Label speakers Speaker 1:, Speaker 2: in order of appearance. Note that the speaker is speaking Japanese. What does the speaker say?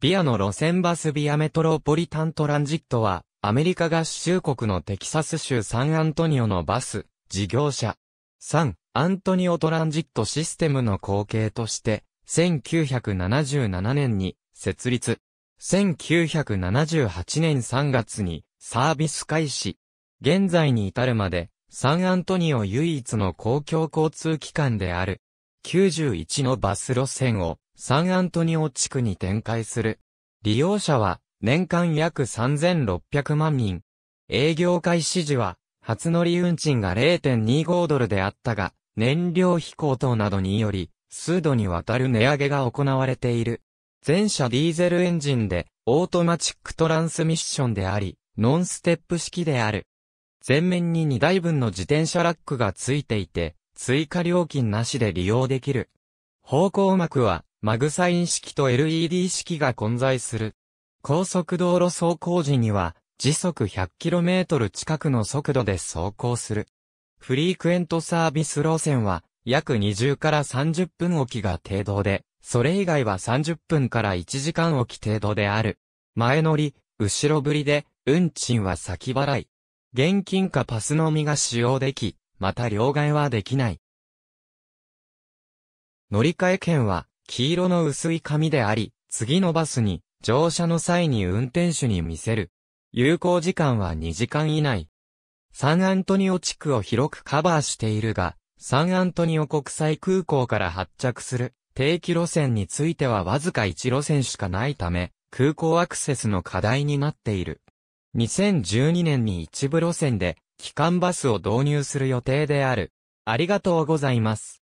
Speaker 1: ビアの路線バスビアメトロポリタントランジットは、アメリカ合衆国のテキサス州サンアントニオのバス、事業者、サン・アントニオトランジットシステムの後継として、1977年に設立。1978年3月にサービス開始。現在に至るまで、サンアントニオ唯一の公共交通機関である。91のバス路線をサンアントニオ地区に展開する。利用者は年間約3600万人。営業開始時は初乗り運賃が0.25ドルであったが、燃料費高騰などにより、数度にわたる値上げが行われている。全車ディーゼルエンジンで、オートマチックトランスミッションであり、ノンステップ式である。前面に2台分の自転車ラックが付いていて、追加料金なしで利用できる。方向幕はマグサイン式と LED 式が混在する。高速道路走行時には、時速 100km 近くの速度で走行する。フリークエントサービス路線は、約20から30分おきが程度で、それ以外は30分から1時間おき程度である。前乗り、後ろ振りで、運賃は先払い。現金かパスのみが使用でき、また両替はできない。乗り換え券は、黄色の薄い紙であり、次のバスに乗車の際に運転手に見せる。有効時間は2時間以内。サンアントニオ地区を広くカバーしているが、サンアントニオ国際空港から発着する定期路線についてはわずか1路線しかないため、空港アクセスの課題になっている。2012年に一部路線で、機関バスを導入する予定である。ありがとうございます。